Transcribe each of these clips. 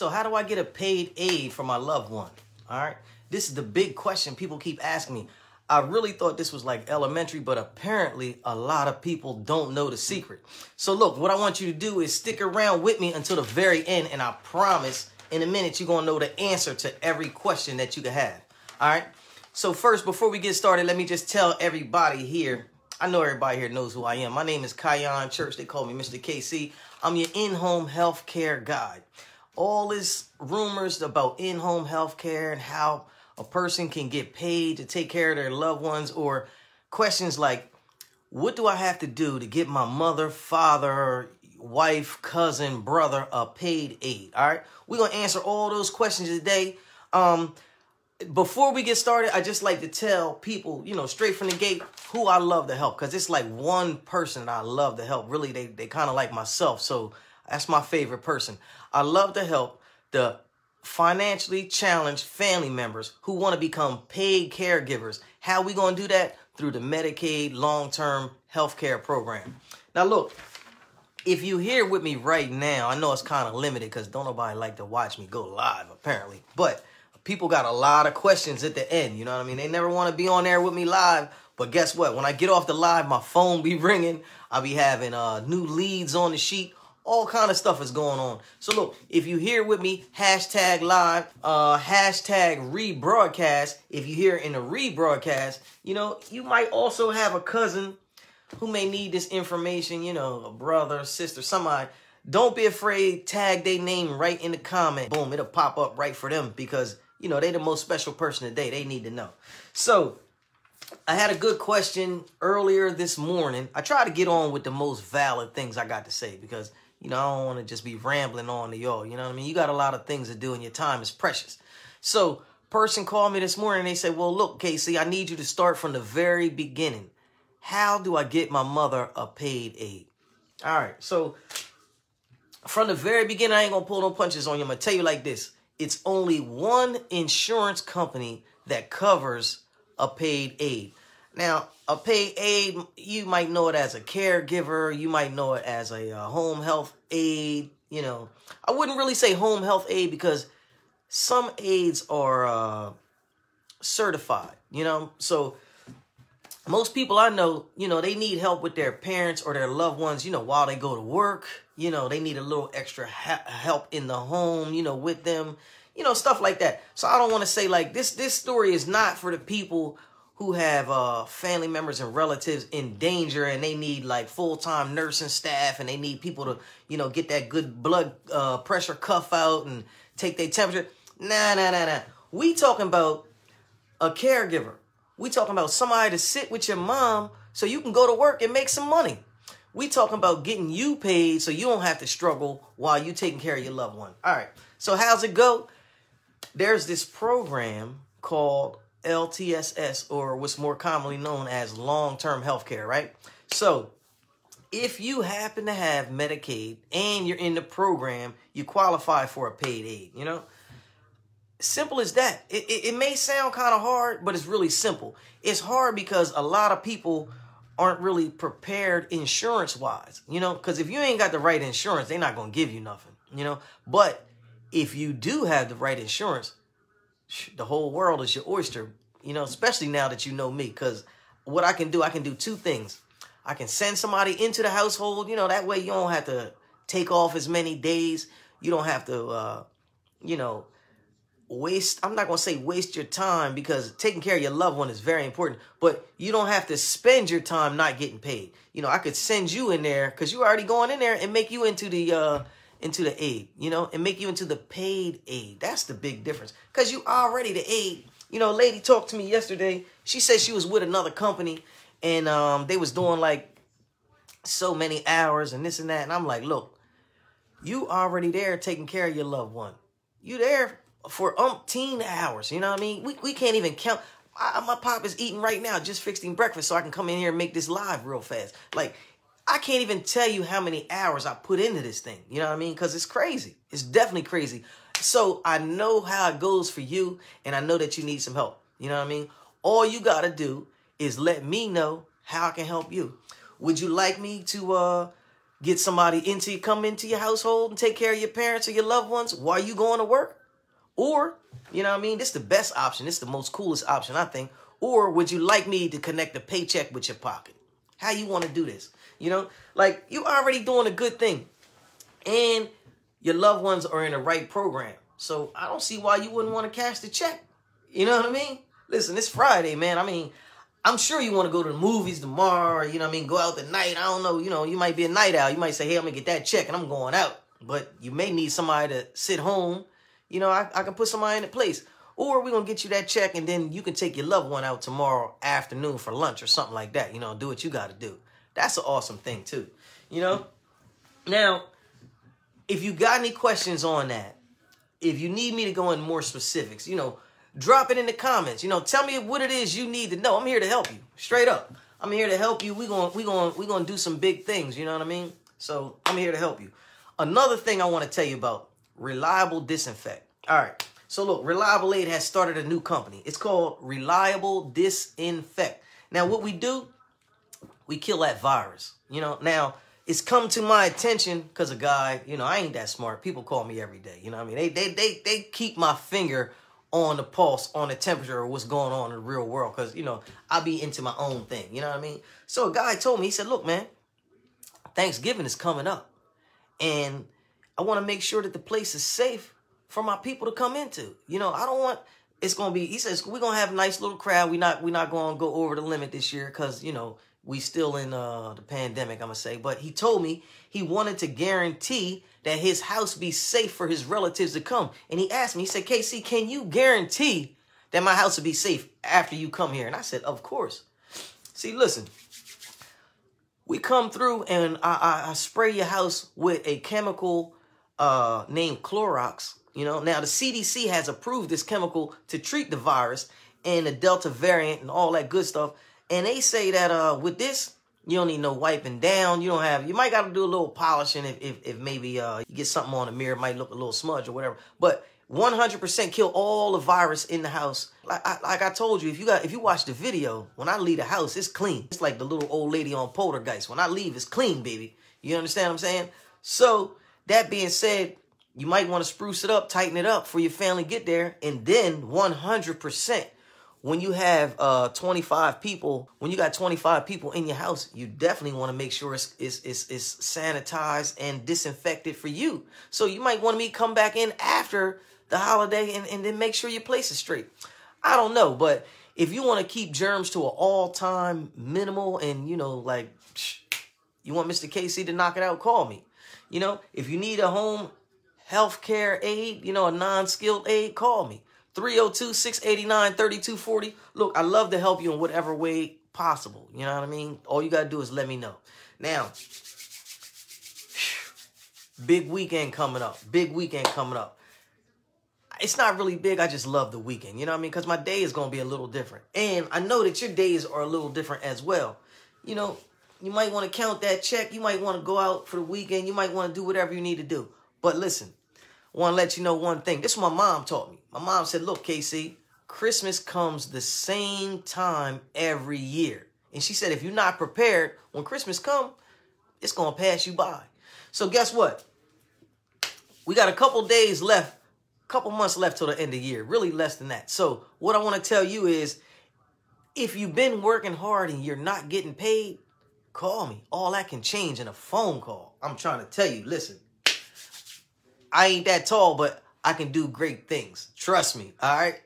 So how do I get a paid aid for my loved one? All right. This is the big question people keep asking me. I really thought this was like elementary, but apparently a lot of people don't know the secret. So look, what I want you to do is stick around with me until the very end, and I promise in a minute you're gonna know the answer to every question that you could have. All right. So first, before we get started, let me just tell everybody here. I know everybody here knows who I am. My name is Kion Church. They call me Mr. KC. I'm your in-home healthcare guide all these rumors about in-home health care and how a person can get paid to take care of their loved ones or questions like what do i have to do to get my mother father wife cousin brother a paid aide all right we're gonna answer all those questions today um before we get started i just like to tell people you know straight from the gate who i love to help because it's like one person i love to help really they, they kind of like myself so that's my favorite person. I love to help the financially challenged family members who want to become paid caregivers. How we going to do that? Through the Medicaid long-term health care program. Now, look, if you here with me right now, I know it's kind of limited because don't nobody like to watch me go live, apparently. But people got a lot of questions at the end. You know what I mean? They never want to be on there with me live. But guess what? When I get off the live, my phone be ringing. I'll be having uh, new leads on the sheet all kind of stuff is going on. So look, if you here with me, hashtag live, uh, hashtag rebroadcast. If you here in the rebroadcast, you know, you might also have a cousin who may need this information, you know, a brother, sister, somebody. Don't be afraid, tag their name right in the comment. Boom, it'll pop up right for them because, you know, they the most special person today. They need to know. So I had a good question earlier this morning. I try to get on with the most valid things I got to say because you know, I don't want to just be rambling on to y'all. You know what I mean? You got a lot of things to do and your time is precious. So, person called me this morning they said, Well, look, Casey, I need you to start from the very beginning. How do I get my mother a paid aid?" All right. So, from the very beginning, I ain't going to pull no punches on you. I'm going to tell you like this it's only one insurance company that covers a paid aid. Now, a paid aide, you might know it as a caregiver. You might know it as a uh, home health aide. You know, I wouldn't really say home health aide because some aides are uh, certified, you know. So most people I know, you know, they need help with their parents or their loved ones, you know, while they go to work. You know, they need a little extra help in the home, you know, with them, you know, stuff like that. So I don't want to say like this, this story is not for the people who have uh, family members and relatives in danger and they need like full-time nursing staff and they need people to you know get that good blood uh, pressure cuff out and take their temperature nah nah nah nah we talking about a caregiver we talking about somebody to sit with your mom so you can go to work and make some money we talking about getting you paid so you don't have to struggle while you taking care of your loved one all right so how's it go there's this program called LTSS, or what's more commonly known as long term health care, right? So, if you happen to have Medicaid and you're in the program, you qualify for a paid aid, you know? Simple as that. It, it, it may sound kind of hard, but it's really simple. It's hard because a lot of people aren't really prepared insurance wise, you know? Because if you ain't got the right insurance, they're not going to give you nothing, you know? But if you do have the right insurance, the whole world is your oyster, you know, especially now that you know me, because what I can do, I can do two things. I can send somebody into the household, you know, that way you don't have to take off as many days. You don't have to, uh, you know, waste, I'm not going to say waste your time because taking care of your loved one is very important, but you don't have to spend your time not getting paid. You know, I could send you in there because you're already going in there and make you into the, uh, into the aid, you know, and make you into the paid aid. That's the big difference. Because you already the aid. You know, lady talked to me yesterday. She said she was with another company and um, they was doing like so many hours and this and that. And I'm like, look, you already there taking care of your loved one. You there for umpteen hours. You know what I mean? We, we can't even count. I, my pop is eating right now, just fixing breakfast so I can come in here and make this live real fast. Like, I can't even tell you how many hours I put into this thing. You know what I mean? Because it's crazy. It's definitely crazy. So I know how it goes for you, and I know that you need some help. You know what I mean? All you got to do is let me know how I can help you. Would you like me to uh, get somebody into come into your household and take care of your parents or your loved ones while you going to work? Or, you know what I mean? This is the best option. This is the most coolest option, I think. Or would you like me to connect the paycheck with your pocket? How you want to do this? You know, like you already doing a good thing. And your loved ones are in the right program. So I don't see why you wouldn't want to cash the check. You know what I mean? Listen, it's Friday, man. I mean, I'm sure you want to go to the movies tomorrow, you know what I mean? Go out the night. I don't know, you know, you might be a night owl. You might say, hey, I'm going to get that check and I'm going out. But you may need somebody to sit home. You know, I, I can put somebody in the place. Or we're going to get you that check and then you can take your loved one out tomorrow afternoon for lunch or something like that. You know, do what you got to do. That's an awesome thing too. You know? Now, if you got any questions on that, if you need me to go in more specifics, you know, drop it in the comments. You know, tell me what it is you need to know. I'm here to help you. Straight up. I'm here to help you. We're going we going we going to do some big things, you know what I mean? So, I'm here to help you. Another thing I want to tell you about, Reliable Disinfect. All right. So look, Reliable Aid has started a new company. It's called Reliable Disinfect. Now, what we do we kill that virus. You know, now it's come to my attention because a guy, you know, I ain't that smart. People call me every day. You know I mean? They, they, they, they keep my finger on the pulse, on the temperature of what's going on in the real world because, you know, I be into my own thing. You know what I mean? So a guy told me, he said, look, man, Thanksgiving is coming up and I want to make sure that the place is safe for my people to come into. You know, I don't want it's gonna be. He says we're gonna have a nice little crowd. We not we not gonna go over the limit this year because you know we still in uh, the pandemic. I'm gonna say, but he told me he wanted to guarantee that his house be safe for his relatives to come. And he asked me. He said, "KC, can you guarantee that my house will be safe after you come here?" And I said, "Of course." See, listen. We come through and I, I, I spray your house with a chemical uh, named Clorox you know, now the CDC has approved this chemical to treat the virus and the Delta variant and all that good stuff. And they say that uh, with this, you don't need no wiping down. You don't have, you might got to do a little polishing if, if, if maybe uh, you get something on the mirror, might look a little smudge or whatever. But 100% kill all the virus in the house. Like I, like I told you, if you got if you watch the video, when I leave the house, it's clean. It's like the little old lady on Poltergeist. When I leave, it's clean, baby. You understand what I'm saying? So that being said, you might want to spruce it up, tighten it up for your family get there. And then 100%, when you have uh, 25 people, when you got 25 people in your house, you definitely want to make sure it's, it's, it's, it's sanitized and disinfected for you. So you might want me to come back in after the holiday and, and then make sure your place is straight. I don't know, but if you want to keep germs to an all-time minimal and, you know, like, you want Mr. Casey to knock it out, call me. You know, if you need a home healthcare aid, you know, a non-skilled aid, call me. 302-689-3240. Look, I love to help you in whatever way possible. You know what I mean? All you got to do is let me know. Now, big weekend coming up. Big weekend coming up. It's not really big. I just love the weekend. You know what I mean? Because my day is going to be a little different. And I know that your days are a little different as well. You know, you might want to count that check. You might want to go out for the weekend. You might want to do whatever you need to do. But listen, I want to let you know one thing. This is what my mom taught me. My mom said, look, Casey, Christmas comes the same time every year. And she said, if you're not prepared, when Christmas come, it's going to pass you by. So guess what? We got a couple days left, couple months left till the end of the year, really less than that. So what I want to tell you is if you've been working hard and you're not getting paid, call me. All that can change in a phone call. I'm trying to tell you, listen, I ain't that tall, but I can do great things. Trust me, all right?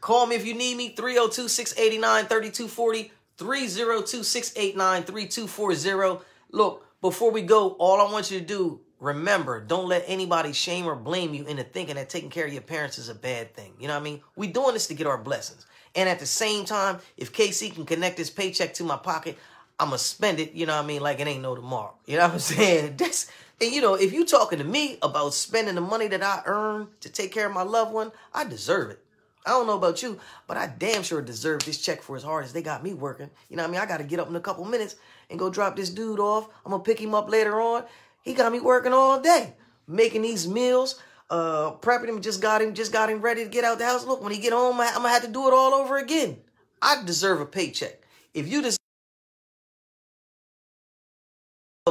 Call me if you need me, 302-689-3240, 302-689-3240. Look, before we go, all I want you to do, remember, don't let anybody shame or blame you into thinking that taking care of your parents is a bad thing. You know what I mean? We doing this to get our blessings. And at the same time, if KC can connect his paycheck to my pocket, I'ma spend it, you know what I mean, like it ain't no tomorrow. You know what I'm saying? That's and you know, if you talking to me about spending the money that I earn to take care of my loved one, I deserve it. I don't know about you, but I damn sure deserve this check for as hard as they got me working. You know what I mean? I got to get up in a couple minutes and go drop this dude off. I'm going to pick him up later on. He got me working all day, making these meals, uh, prepping him, just got him, just got him ready to get out the house. Look, when he get home, I'm going to have to do it all over again. I deserve a paycheck. If you deserve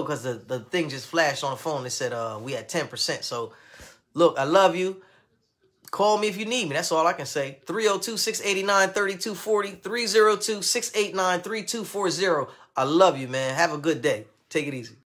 because oh, the, the thing just flashed on the phone. It said uh, we had 10%. So, look, I love you. Call me if you need me. That's all I can say. 302-689-3240, 302-689-3240. I love you, man. Have a good day. Take it easy.